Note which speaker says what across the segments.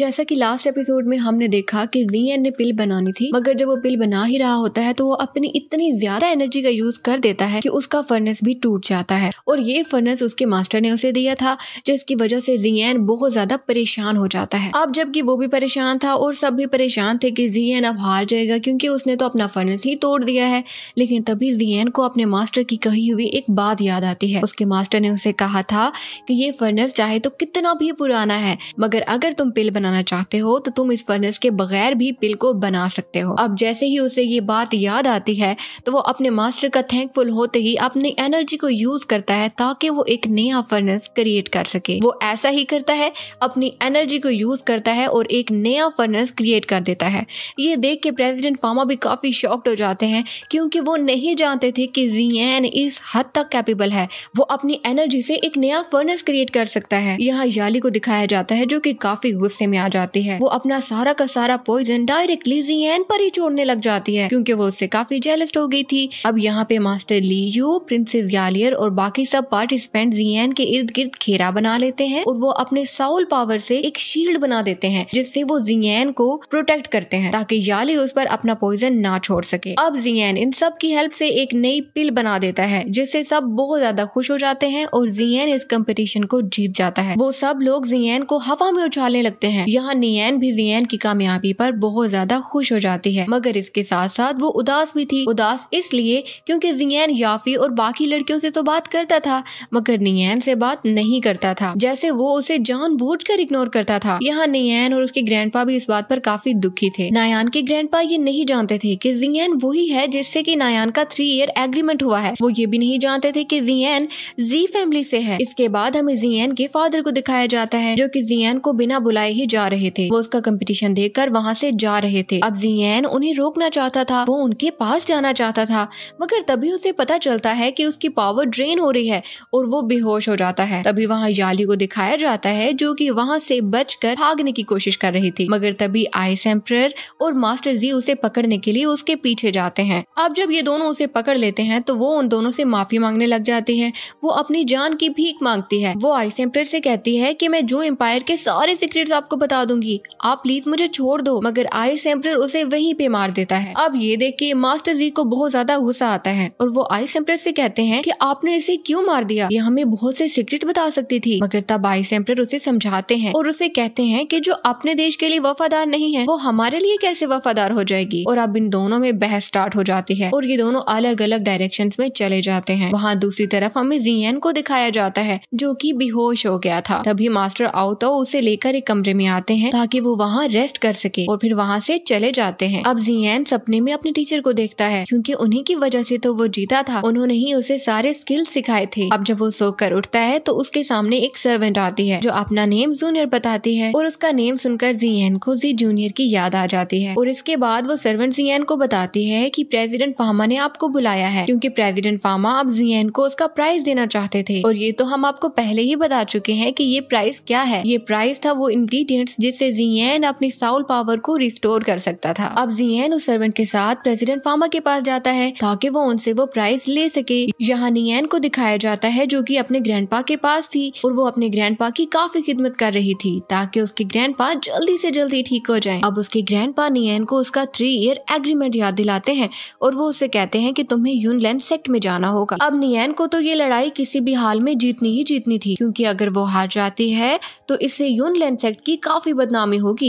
Speaker 1: जैसा कि last episode में हमने देखा कि जीएन ने पिल बनानी थी मगर जब वो पिल बना ही रहा होता है तो वो अपनी इतनी ज्यादा एनर्जी का यूज कर देता है कि उसका फर्नेस भी टूट जाता है और ये फर्नेस उसके मास्टर ने उसे दिया था जिसकी वजह से जीएन बहुत ज्यादा परेशान हो जाता है अब जबकि वो भी परेशान था और सब भी परेशान थे कि जीएन अब हार जाएगा क्योंकि उसने तो अपना फर्नेस ही तोड़ दिया है लेकिन तभी जीएन को अपने मास्टर की कही हुई एक बात याद आती है उसके मास्टर ने उसे कहा था कि ये फर्नेस चाहे तो कितना भी पुराना है मगर अगर तुम पिल बनाना चाहते हो तो तुम इस फर्नेस के बगैर भी पिल को बना सकते हो अब जैसे ही उसे ये बात याद आती है तो वो अपने मास्टर का थैंकफुल होते ही अपनी एनर्जी को यूज करता है ताकि वो एक नया फर्नेस क्रिएट कर सके वो ऐसा ही करता है अपनी एनर्जी को यूज करता है और एक नया फर्नेस क्रिएट कर देता है ये देख के प्रेजिडेंट फार्मा भी काफी शॉक्ड हो जाते हैं क्योंकि वो नहीं जानते थे कि जियन इस हद तक कैपेबल है वो अपनी एनर्जी से एक नया फर्नेस क्रिएट कर सकता है यहाँ याली को दिखाया जाता है जो कि काफी गुस्से में आ जाती है वो अपना सारा का सारा पॉइजन डायरेक्टली जी एन पर ही छोड़ने लग जाती है क्योंकि वो उससे काफी जेलस्ट हो गई थी अब यहाँ पे मास्टर यू प्रिंसेस यालियर और बाकी सब पार्टिसिपेंट एन के इर्द गिर्द घेरा बना लेते हैं और वो अपने साउल पावर से एक शील्ड बना देते हैं जिससे वो जियन को प्रोटेक्ट करते हैं ताकि याली उस पर अपना पॉइजन ना छोड़ सके अब जियन इन सब की हेल्प से एक नई पिल बना देता है जिससे सब बहुत ज्यादा खुश हो जाते हैं और जियन इस कंपटीशन को जीत जाता है वो सब लोग जियन को हवा में उछालने लगते हैं हैं यहाँ नियन भी जियन की कामयाबी पर बहुत ज्यादा खुश हो जाती है मगर इसके साथ साथ वो उदास भी थी उदास इसलिए क्योंकि जियन याफी और बाकी लड़कियों से तो बात करता था मगर नियन से बात नहीं करता था जैसे वो उसे कर इग्नोर करता था यहाँ नियन और उसके ग्रैंड भी इस बात पर काफी दुखी थे नायान के ग्रैंड ये नहीं जानते थे की जियन वही है जिससे की नायान का थ्री ईयर एग्रीमेंट हुआ है वो ये भी नहीं जानते थे की जियन जी फैमिली से है इसके बाद हमें जियन के फादर को दिखाया जाता है जो कि जियन को बिना बुलाए ही जा रहे थे वो उसका कंपटीशन देखकर वहाँ से जा रहे थे अब जियान उन्हें रोकना चाहता था वो उनके पास जाना चाहता था मगर तभी उसे पता चलता है की उसकी पावर ड्रेन हो रही है और वो बेहोश हो जाता है तभी वहाँ याली को दिखाया जाता है जो की वहाँ से बच कर भागने की कोशिश कर रही थी मगर तभी आइस एम्प्रर और मास्टर जी उसे पकड़ने के लिए उसके पीछे जाते हैं अब जब ये दोनों उसे पकड़ लेते हैं तो वो उन दोनों से माफी मांगने लग जाती है वो अपनी जान की भीख मांगती है वो आइस एम्प्रर से कहती है कि मैं जू एम्पायर के सारे सीक्रेट्स आपको आपको बता दूंगी आप प्लीज मुझे छोड़ दो मगर आई एम्पर उसे वहीं पे मार देता है अब ये देख के मास्टर जी को बहुत ज्यादा गुस्सा आता है और वो आई एम्पर से कहते हैं कि आपने इसे क्यों मार दिया ये हमें बहुत से सीक्रेट बता सकती थी मगर तब आई एम्पर उसे समझाते हैं और उसे कहते हैं की जो अपने देश के लिए वफादार नहीं है वो हमारे लिए कैसे वफादार हो जाएगी और अब इन दोनों में बहस स्टार्ट हो जाती है और ये दोनों अलग अलग डायरेक्शन में चले जाते हैं वहाँ दूसरी तरफ हमें जीएन को दिखाया जाता है जो की बेहोश हो गया था तभी मास्टर आउट तो उसे लेकर एक कमरे में में आते हैं ताकि वो वहाँ रेस्ट कर सके और फिर वहाँ से चले जाते हैं अब जियान सपने में अपने टीचर को देखता है क्योंकि उन्हीं की वजह से तो वो जीता था उन्होंने ही उसे सारे स्किल्स सिखाए थे अब जब वो सोकर उठता है तो उसके सामने एक सर्वेंट आती है जो अपना नेम जूनियर बताती है और उसका नेम सुनकर जियान को जी जूनियर की याद आ जाती है और इसके बाद वो सर्वेंट जियान को बताती है की प्रेजिडेंट फार्मा ने आपको बुलाया है क्यूँकी प्रेजिडेंट फार्मा अब जियान को उसका प्राइज देना चाहते थे और ये तो हम आपको पहले ही बता चुके हैं की ये प्राइज क्या है ये प्राइज था वो इनकी इंग्रेडिएंट्स जिससे जियन अपनी साउल पावर को रिस्टोर कर सकता था अब जियन उस सर्वेंट के साथ प्रेसिडेंट फार्मा के पास जाता है ताकि वो उनसे वो प्राइस ले सके यहाँ नियन को दिखाया जाता है जो कि अपने ग्रैंड के पास थी और वो अपने ग्रैंड की काफी खिदमत कर रही थी ताकि उसके ग्रैंड जल्दी से जल्दी ठीक हो जाए अब उसके ग्रैंड नियन को उसका थ्री ईयर एग्रीमेंट याद दिलाते हैं और वो उसे कहते हैं कि तुम्हें यूनलैंड सेक्ट में जाना होगा अब नियन को तो ये लड़ाई किसी भी हाल में जीतनी ही जीतनी थी क्योंकि अगर वो हार जाती है तो इससे यूनलैंड सेक्ट की काफ़ी बदनामी होगी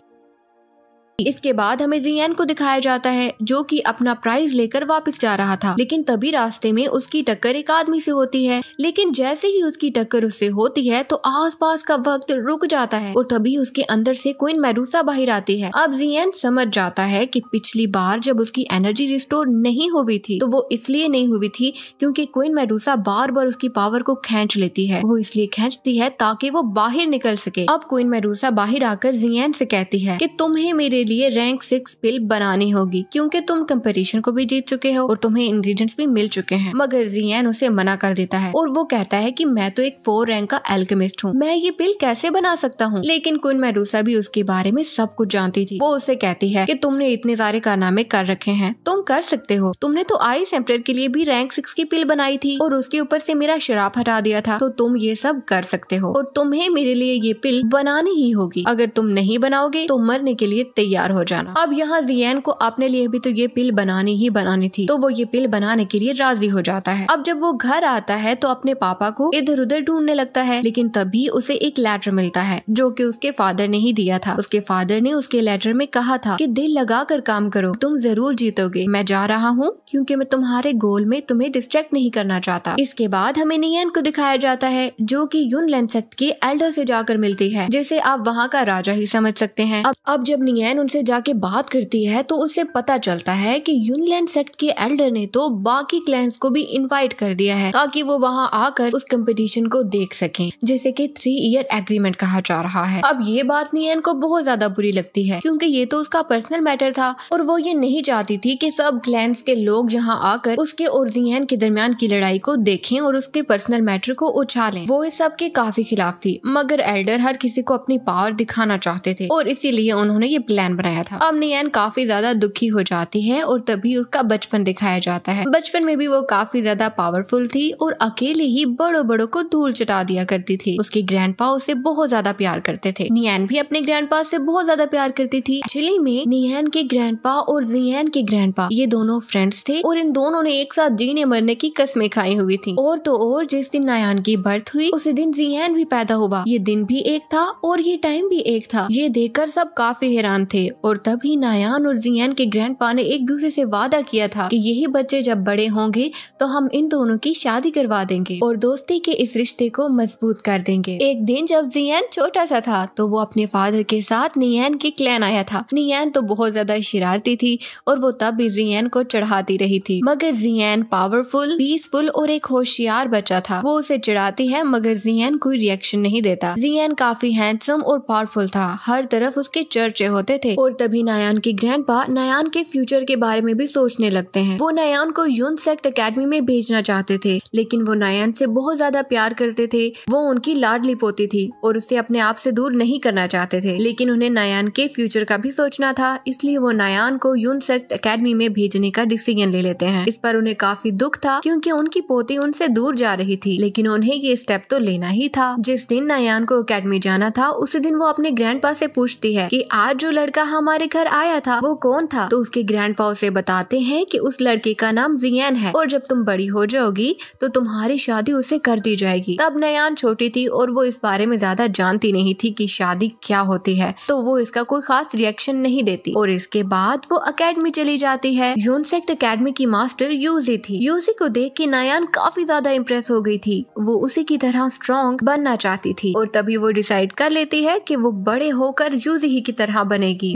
Speaker 1: इसके बाद हमें जियान को दिखाया जाता है जो कि अपना प्राइज लेकर वापस जा रहा था लेकिन तभी रास्ते में उसकी टक्कर एक आदमी से होती है लेकिन जैसे ही उसकी टक्कर उससे होती है तो आसपास का वक्त रुक जाता है और तभी उसके अंदर से क्विन मैरूसा बाहर आती है अब जियान समझ जाता है कि पिछली बार जब उसकी एनर्जी रिस्टोर नहीं हुई थी तो वो इसलिए नहीं हुई थी क्योंकि क्वीन मैरूसा बार बार उसकी पावर को खींच लेती है वो इसलिए खींचती है ताकि वो बाहर निकल सके अब क्विन मैरूसा बाहर आकर जियान से कहती है की तुम्हें मेरे लिए रैंक सिक्स पिल बनानी होगी क्योंकि तुम कंपटीशन को भी जीत चुके हो और तुम्हें इंग्रेडिएंट्स भी मिल चुके हैं मगर जियान उसे मना कर देता है और वो कहता है कि मैं तो एक फोर रैंक का एल्केमिस्ट हूँ मैं ये पिल कैसे बना सकता हूँ लेकिन कुन मेडूसा भी उसके बारे में सब कुछ जानती थी वो उसे कहती है की तुमने इतने सारे कारनामे कर रखे है तुम कर सकते हो तुमने तो आई सेंटर के लिए भी रैंक सिक्स की पिल बनाई थी और उसके ऊपर ऐसी मेरा शराब हटा दिया था तो तुम ये सब कर सकते हो और तुम्हें मेरे लिए ये पिल बनानी ही होगी अगर तुम नहीं बनाओगे तो मरने के लिए तैयार तैयार हो जाना अब यहाँ जियन को अपने लिए भी तो ये पिल बनानी ही बनानी थी तो वो ये पिल बनाने के लिए राजी हो जाता है अब जब वो घर आता है तो अपने पापा को इधर उधर ढूंढने लगता है लेकिन तभी उसे एक लेटर मिलता है जो की उसके फादर ने ही दिया था उसके फादर ने उसके लेटर में कहा था की दिल लगा कर काम करो तुम जरूर जीतोगे मैं जा रहा हूँ क्यूँकी मैं तुम्हारे गोल में तुम्हें डिस्ट्रैक्ट नहीं करना चाहता इसके बाद हमें नियन को दिखाया जाता है जो की यून लेंसेक्ट के एल्डर से जाकर मिलती है जिसे आप वहाँ का राजा ही समझ सकते हैं अब अब जब नियन उनसे जाके बात करती है तो उससे पता चलता है कि यूनलैंड सेक्ट के एल्डर ने तो बाकी क्लैंड को भी इनवाइट कर दिया है ताकि वो वहाँ आकर उस कंपटीशन को देख सकें जैसे कि थ्री ईयर एग्रीमेंट कहा जा रहा है अब ये बात नियन को बहुत ज्यादा बुरी लगती है क्योंकि ये तो उसका पर्सनल मैटर था और वो ये नहीं चाहती थी कि सब क्लैंड के लोग यहाँ आकर उसके और नियन के दरमियान की लड़ाई को देखें और उसके पर्सनल मैटर को उछालें वो इस सब के काफी खिलाफ थी मगर एल्डर हर किसी को अपनी पावर दिखाना चाहते थे और इसीलिए उन्होंने ये प्लान बनाया था अब नियन काफी ज्यादा दुखी हो जाती है और तभी उसका बचपन दिखाया जाता है बचपन में भी वो काफी ज्यादा पावरफुल थी और अकेले ही बड़ों बड़ों को धूल चटा दिया करती थी उसके ग्रैंड उसे बहुत ज्यादा प्यार करते थे नियन भी अपने ग्रैंड से बहुत ज्यादा प्यार करती थी एक्चुअली में नियन के ग्रैंड और जियन के ग्रैंड ये दोनों फ्रेंड्स थे और इन दोनों ने एक साथ जीने मरने की कस्में खाई हुई थी और तो और जिस दिन नायन की बर्थ हुई उसी दिन जियन भी पैदा हुआ ये दिन भी एक था और ये टाइम भी एक था ये देखकर सब काफी हैरान थे थे और तभी नायान और जियान के ग्रैंडपा ने एक दूसरे से वादा किया था कि यही बच्चे जब बड़े होंगे तो हम इन दोनों की शादी करवा देंगे और दोस्ती के इस रिश्ते को मजबूत कर देंगे एक दिन जब जियान छोटा सा था तो वो अपने फादर के साथ नियान के क्लैन आया था नियान तो बहुत ज्यादा शरारती थी और वो तब भी जियान को चढ़ाती रही थी मगर जियान पावरफुल पीसफुल और एक होशियार बच्चा था वो उसे चढ़ाती है मगर जियान कोई रिएक्शन नहीं देता जियान काफी हैंडसम और पावरफुल था हर तरफ उसके चर्चे होते थे और तभी नयान के ग्रैंड नयान के फ्यूचर के बारे में भी सोचने लगते हैं वो नयान को यून सेक्ट अकेडमी में भेजना चाहते थे लेकिन वो नयान से बहुत ज्यादा प्यार करते थे वो उनकी लाडली पोती थी और उसे अपने आप से दूर नहीं करना चाहते थे लेकिन उन्हें नयान के फ्यूचर का भी सोचना था इसलिए वो नयान को यून सेक्ट अकेडमी में भेजने का डिसीजन ले लेते हैं इस पर उन्हें काफी दुख था क्योंकि उनकी पोती उनसे दूर जा रही थी लेकिन उन्हें ये स्टेप तो लेना ही था जिस दिन नयान को अकेडमी जाना था उसी दिन वो अपने ग्रैंड से पूछती है की आज जो लड़का लड़का हमारे घर आया था वो कौन था तो उसके ग्रैंड उसे बताते हैं कि उस लड़के का नाम जियन है और जब तुम बड़ी हो जाओगी तो तुम्हारी शादी उसे कर दी जाएगी तब नयान छोटी थी और वो इस बारे में ज्यादा जानती नहीं थी कि शादी क्या होती है तो वो इसका कोई खास रिएक्शन नहीं देती और इसके बाद वो अकेडमी चली जाती है यूनसेक्ट अकेडमी की मास्टर यूजी थी यूजी को देख के नयान काफी ज्यादा इम्प्रेस हो गई थी वो उसी की तरह स्ट्रॉन्ग बनना चाहती थी और तभी वो डिसाइड कर लेती है कि वो बड़े होकर यूजी ही की तरह बनेगी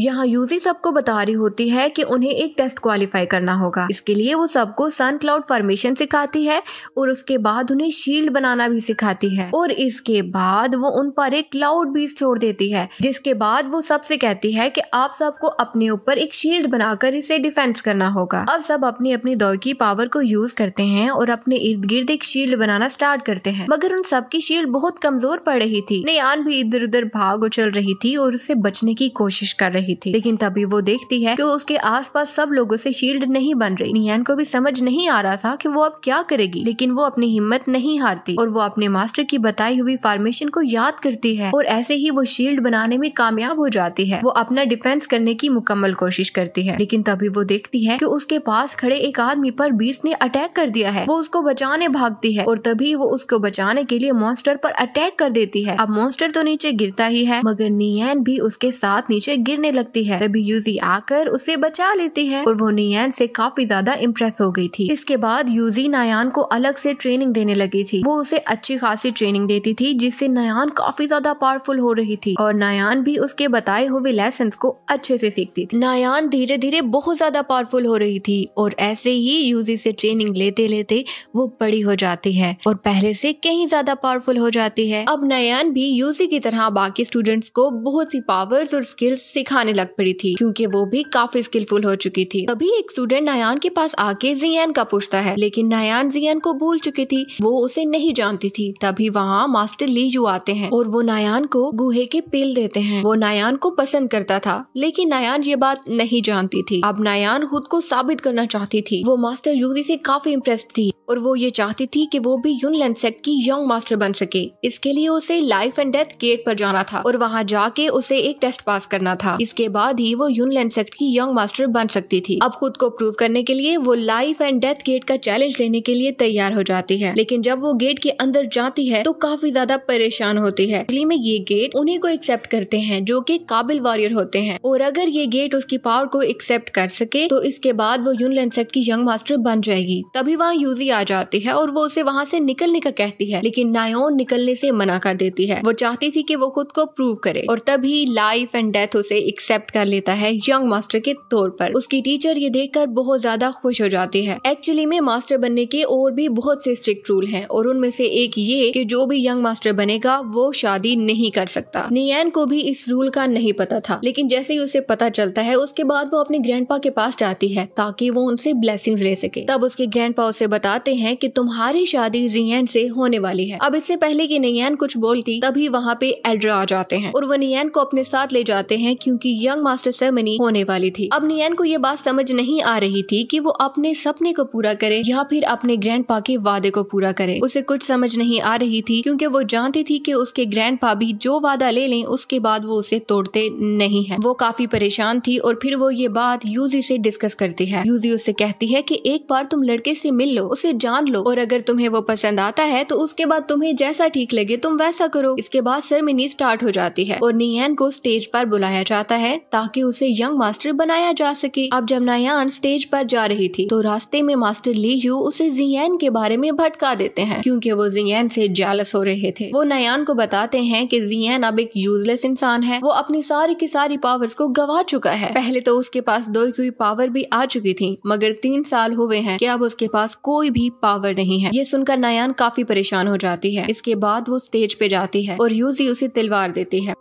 Speaker 1: यहाँ यूजी सबको बता रही होती है कि उन्हें एक टेस्ट क्वालिफाई करना होगा इसके लिए वो सबको सन क्लाउड फॉर्मेशन सिखाती है और उसके बाद उन्हें शील्ड बनाना भी सिखाती है और इसके बाद वो उन पर एक क्लाउड बीस छोड़ देती है जिसके बाद वो सबसे कहती है कि आप सबको अपने ऊपर एक शील्ड बनाकर इसे डिफेंस करना होगा अब सब अपनी अपनी दौ की पावर को यूज करते हैं और अपने इर्द गिर्द एक शील्ड बनाना स्टार्ट करते हैं मगर उन सबकी शील्ड बहुत कमजोर पड़ रही थी नयान भी इधर उधर भाग उछल रही थी और उसे बचने की कोशिश कर रही रही थी लेकिन तभी वो देखती है कि उसके आसपास सब लोगों से शील्ड नहीं बन रही नियान को भी समझ नहीं आ रहा था कि वो अब क्या करेगी लेकिन वो अपनी हिम्मत नहीं हारती और वो अपने मास्टर की बताई हुई फार्मेशन को याद करती है और ऐसे ही वो शील्ड बनाने में कामयाब हो जाती है वो अपना डिफेंस करने की मुकम्मल कोशिश करती है लेकिन तभी वो देखती है की उसके पास खड़े एक आदमी पर बीस ने अटैक कर दिया है वो उसको बचाने भागती है और तभी वो उसको बचाने के लिए मॉन्स्टर पर अटैक कर देती है अब मॉन्स्टर तो नीचे गिरता ही है मगर नियन भी उसके साथ नीचे गिरने लगती है तभी यूजी आकर उसे बचा लेती है और वो नियन से काफी ज्यादा इम्प्रेस हो गई थी इसके बाद यूजी नयान को अलग से ट्रेनिंग देने लगी थी वो उसे अच्छी खासी ट्रेनिंग देती थी जिससे नयान काफी ज्यादा पावरफुल हो रही थी और नयान भी उसके बताए हुए लेसन को अच्छे से सीखती थी नयान धीरे धीरे बहुत ज्यादा पावरफुल हो रही थी और ऐसे ही यूजी से ट्रेनिंग लेते लेते वो बड़ी हो जाती है और पहले से कहीं ज्यादा पावरफुल हो जाती है अब नयान भी यूजी की तरह बाकी स्टूडेंट्स को बहुत सी पावर्स और स्किल्स सिखाने आने लग पड़ी थी क्योंकि वो भी काफी स्किलफुल हो चुकी थी तभी एक स्टूडेंट नयान के पास आके जियान का पूछता है लेकिन नयान जियान को भूल चुकी थी वो उसे नहीं जानती थी तभी वहाँ मास्टर ली यू आते हैं और वो नयान को गुहे के पेल देते हैं वो नयान को पसंद करता था लेकिन नयान ये बात नहीं जानती थी अब नयान खुद को साबित करना चाहती थी वो मास्टर यूजी से काफी इम्प्रेस थी और वो ये चाहती थी कि वो भी यून लेंसेक की यंग मास्टर बन सके इसके लिए उसे लाइफ एंड डेथ गेट पर जाना था और वहाँ जाके उसे एक टेस्ट पास करना था इसके के बाद ही वो यूनलैंड सेक्ट की यंग मास्टर बन सकती थी अब खुद को प्रूव करने के लिए वो लाइफ एंड डेथ गेट का चैलेंज लेने के लिए तैयार हो जाती है लेकिन जब वो गेट के अंदर जाती है तो काफी ज्यादा परेशान होती है असली में ये गेट उन्हीं को एक्सेप्ट करते हैं जो की काबिल वॉरियर होते हैं और अगर ये गेट उसकी पावर को एक्सेप्ट कर सके तो इसके बाद वो यून सेक्ट की यंग मास्टर बन जाएगी तभी वहाँ यूजी आ जाती है और वो उसे वहाँ से निकलने का कहती है लेकिन नायोन निकलने से मना कर देती है वो चाहती थी कि वो खुद को प्रूव करे और तभी लाइफ एंड डेथ उसे एक्सेप्ट कर लेता है यंग मास्टर के तौर पर उसकी टीचर ये देखकर बहुत ज्यादा खुश हो जाती है एक्चुअली में मास्टर बनने के और भी बहुत से स्ट्रिक्ट रूल हैं और उनमें से एक ये कि जो भी यंग मास्टर बनेगा वो शादी नहीं कर सकता नियन को भी इस रूल का नहीं पता था लेकिन जैसे ही उसे पता चलता है उसके बाद वो अपने ग्रैंड के पास जाती है ताकि वो उनसे ब्लेसिंग ले सके तब उसके ग्रैंड उसे बताते हैं की तुम्हारी शादी जियन से होने वाली है अब इससे पहले की नैन कुछ बोलती तभी वहाँ पे एल्ड्रा आ जाते हैं और वो नियन को अपने साथ ले जाते हैं क्यूँकी की यंग मास्टर सेरेमनी होने वाली थी अब नियन को ये बात समझ नहीं आ रही थी कि वो अपने सपने को पूरा करे या फिर अपने ग्रैंड के वादे को पूरा करे उसे कुछ समझ नहीं आ रही थी क्योंकि वो जानती थी कि उसके ग्रैंड भी जो वादा ले लें उसके बाद वो उसे तोड़ते नहीं है वो काफी परेशान थी और फिर वो ये बात यूजी से डिस्कस करती है यूजी उससे कहती है की एक बार तुम लड़के से मिल लो उसे जान लो और अगर तुम्हें वो पसंद आता है तो उसके बाद तुम्हें जैसा ठीक लगे तुम वैसा करो इसके बाद सेरेमनी स्टार्ट हो जाती है और नियन को स्टेज पर बुलाया जाता है ताकि उसे यंग मास्टर बनाया जा सके अब जमनायान स्टेज पर जा रही थी तो रास्ते में मास्टर ली यू उसे जियन के बारे में भटका देते हैं क्योंकि वो जियन से जालस हो रहे थे वो नयान को बताते हैं कि जियन अब एक यूजलेस इंसान है वो अपनी सारी की सारी पावर्स को गवा चुका है पहले तो उसके पास दो ही पावर भी आ चुकी थी मगर तीन साल हुए हैं कि अब उसके पास कोई भी पावर नहीं है ये सुनकर नयान काफी परेशान हो जाती है इसके बाद वो स्टेज पे जाती है और यूजी उसे तिलवार देती है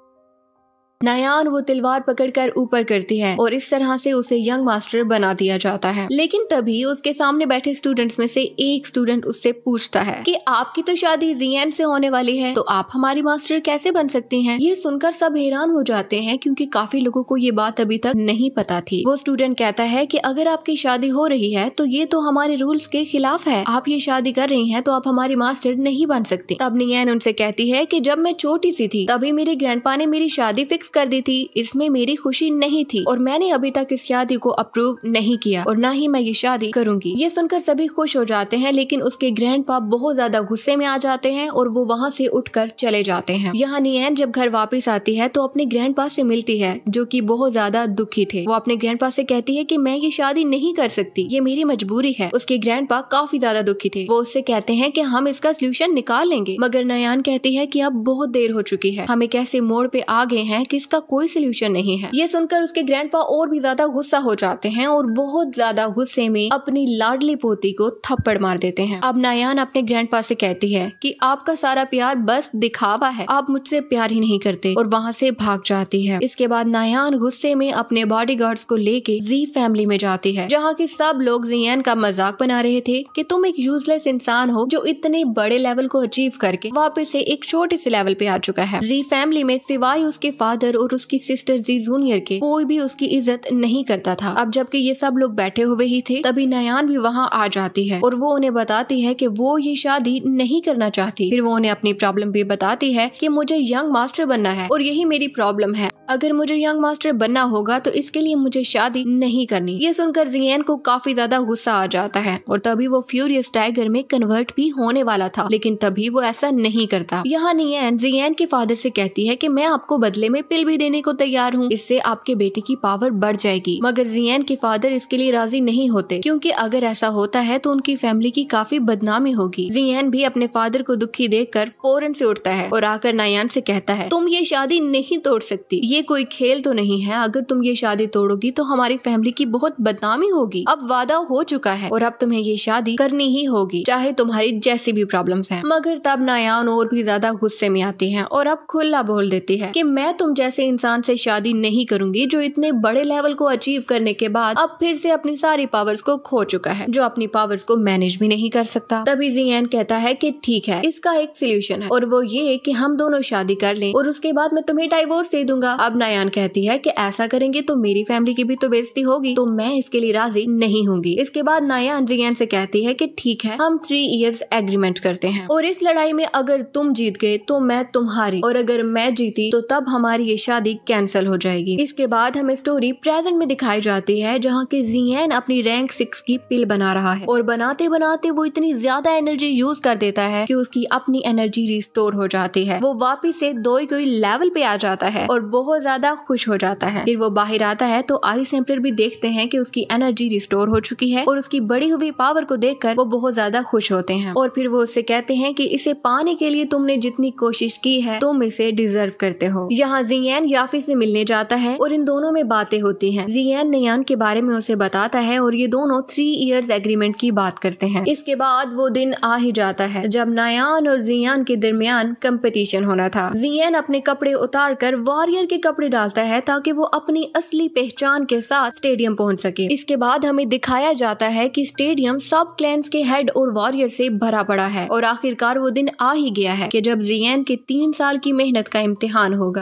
Speaker 1: नयान वो तलवार पकड़कर ऊपर करती है और इस तरह से उसे यंग मास्टर बना दिया जाता है लेकिन तभी उसके सामने बैठे स्टूडेंट्स में से एक स्टूडेंट उससे पूछता है कि आपकी तो शादी जीएन से होने वाली है तो आप हमारी मास्टर कैसे बन सकती हैं? ये सुनकर सब हैरान हो जाते हैं क्योंकि काफी लोगों को ये बात अभी तक नहीं पता थी वो स्टूडेंट कहता है की अगर आपकी शादी हो रही है तो ये तो हमारे रूल्स के खिलाफ है आप ये शादी कर रही है तो आप हमारी मास्टर नहीं बन सकती तब नियन उनसे कहती है की जब मैं छोटी सी थी तभी मेरे ग्रैंड ने मेरी शादी फिक्स फिक्स कर दी थी इसमें मेरी खुशी नहीं थी और मैंने अभी तक इस शादी को अप्रूव नहीं किया और ना ही मैं ये शादी करूंगी ये सुनकर सभी खुश हो जाते हैं लेकिन उसके ग्रैंड बहुत ज्यादा गुस्से में आ जाते हैं और वो वहाँ से उठ चले जाते हैं यहाँ नियन जब घर वापिस आती है तो अपने ग्रैंड से मिलती है जो की बहुत ज्यादा दुखी थे वो अपने ग्रैंड से कहती है की मैं ये शादी नहीं कर सकती ये मेरी मजबूरी है उसके ग्रैंड काफी ज्यादा दुखी थे वो उससे कहते हैं की हम इसका सोल्यूशन निकाल लेंगे मगर नयान कहती है की अब बहुत देर हो चुकी है हम एक ऐसे मोड़ पे आ गए हैं की इसका कोई सोल्यूशन नहीं है ये सुनकर उसके ग्रैंड और भी ज्यादा गुस्सा हो जाते हैं और बहुत ज्यादा गुस्से में अपनी लाडली पोती को थप्पड़ मार देते हैं अब नायान अपने ग्रैंड से कहती है की आपका सारा प्यार बस दिखावा है आप मुझसे प्यार ही नहीं करते और वहाँ से भाग जाती है इसके बाद नायान गुस्से में अपने बॉडी को लेके जी फैमिली में जाती है जहाँ की सब लोग जियन का मजाक बना रहे थे कि तुम एक यूजलेस इंसान हो जो इतने बड़े लेवल को अचीव करके वापस से एक छोटे से लेवल पे आ चुका है जी फैमिली में सिवाय उसके फादर फादर और उसकी सिस्टर जी जूनियर के कोई भी उसकी इज्जत नहीं करता था अब जबकि ये सब लोग बैठे हुए ही थे तभी नयान भी वहाँ आ जाती है और वो उन्हें बताती है की वो ये शादी नहीं करना चाहती फिर वो उन्हें अपनी प्रॉब्लम भी बताती है की मुझे यंग मास्टर बनना है और यही मेरी प्रॉब्लम है अगर मुझे यंग मास्टर बनना होगा तो इसके लिए मुझे शादी नहीं करनी ये सुनकर जियन को काफी ज्यादा गुस्सा आ जाता है और तभी वो फ्यूरियस टाइगर में कन्वर्ट भी होने वाला था लेकिन तभी वो ऐसा नहीं करता यहाँ नियन जियन के फादर से कहती है कि मैं आपको बदले में पिल भी देने को तैयार हूँ इससे आपके बेटे की पावर बढ़ जाएगी मगर जियन के फादर इसके लिए राजी नहीं होते क्योंकि अगर ऐसा होता है तो उनकी फैमिली की काफी बदनामी होगी जियन भी अपने फादर को दुखी देख कर फौरन से उठता है और आकर नायान से कहता है तुम ये शादी नहीं तोड़ सकती ये कोई खेल तो नहीं है अगर तुम ये शादी तोड़ोगी तो हमारी फैमिली की बहुत बदनामी होगी अब वादा हो चुका है और अब तुम्हें ये शादी करनी ही होगी चाहे तुम्हारी जैसी भी प्रॉब्लम है मगर तब नायान और भी ज्यादा गुस्से में आती है और अब खुला बोल देती है की मैं तुम जैसे ऐसे इंसान से शादी नहीं करूंगी जो इतने बड़े लेवल को अचीव करने के बाद अब फिर से अपनी सारी पावर्स को खो चुका है जो अपनी पावर्स को मैनेज भी नहीं कर सकता तभी जियान कहता है की ठीक है इसका एक सोल्यूशन है और वो ये की हम दोनों शादी कर लें और उसके बाद मैं तुम्हें डाइवोर्स दे दूंगा अब नयान कहती है की ऐसा करेंगे तो मेरी फैमिली की भी तो बेजती होगी तो मैं इसके लिए राजी नहीं होंगी इसके बाद नयान जियन से कहती है की ठीक है हम थ्री ईयर्स एग्रीमेंट करते हैं और इस लड़ाई में अगर तुम जीत गए तो मैं तुम्हारी और अगर मैं जीती तो तब हमारी ये की शादी कैंसिल हो जाएगी इसके बाद हमें स्टोरी प्रेजेंट में दिखाई जाती है जहाँ की जियन अपनी रैंक सिक्स की पिल बना रहा है और बनाते बनाते वो इतनी ज्यादा एनर्जी यूज कर देता है की उसकी अपनी एनर्जी रिस्टोर हो जाती है वो वापिस से दो कोई लेवल पे आ जाता है और बहुत ज्यादा खुश हो जाता है फिर वो बाहर आता है तो आई एम्पलर भी देखते हैं कि उसकी एनर्जी रिस्टोर हो चुकी है और उसकी बड़ी हुई पावर को देखकर वो बहुत ज्यादा खुश होते हैं और फिर वो उससे कहते हैं कि इसे पाने के लिए तुमने जितनी कोशिश की है तुम इसे डिजर्व करते हो यहाँ जी जियान याफी से मिलने जाता है और इन दोनों में बातें होती हैं जियन नयान के बारे में उसे बताता है और ये दोनों थ्री ईयर एग्रीमेंट की बात करते हैं इसके बाद वो दिन आ ही जाता है जब नयान और जियान के दरमियान कम्पिटिशन होना था जियन अपने कपड़े उतार कर वॉरियर के कपड़े डालता है ताकि वो अपनी असली पहचान के साथ स्टेडियम पहुँच सके इसके बाद हमें दिखाया जाता है की स्टेडियम सब क्लैन के हेड और वॉरियर से भरा पड़ा है और आखिरकार वो दिन आ ही गया है की जब जियन के तीन साल की मेहनत का इम्तिहान होगा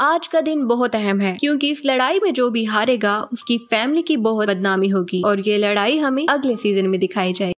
Speaker 1: आज का दिन बहुत अहम है क्योंकि इस लड़ाई में जो भी हारेगा उसकी फैमिली की बहुत बदनामी होगी और ये लड़ाई हमें अगले सीजन में दिखाई जाएगी